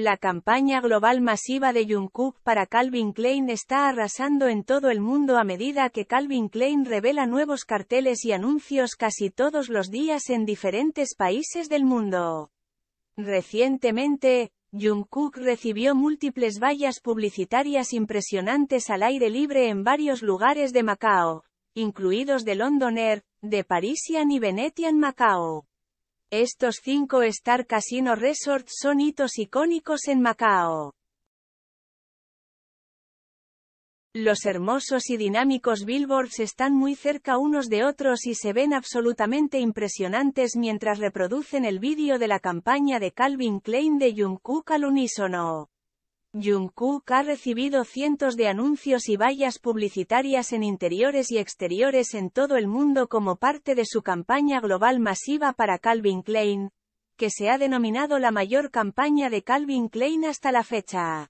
La campaña global masiva de Jungkook para Calvin Klein está arrasando en todo el mundo a medida que Calvin Klein revela nuevos carteles y anuncios casi todos los días en diferentes países del mundo. Recientemente, Jungkook recibió múltiples vallas publicitarias impresionantes al aire libre en varios lugares de Macao, incluidos London Londoner, de Parisian y Venetian Macao. Estos cinco Star Casino Resorts son hitos icónicos en Macao. Los hermosos y dinámicos billboards están muy cerca unos de otros y se ven absolutamente impresionantes mientras reproducen el vídeo de la campaña de Calvin Klein de Jungkook al unísono. Jungkook ha recibido cientos de anuncios y vallas publicitarias en interiores y exteriores en todo el mundo como parte de su campaña global masiva para Calvin Klein, que se ha denominado la mayor campaña de Calvin Klein hasta la fecha.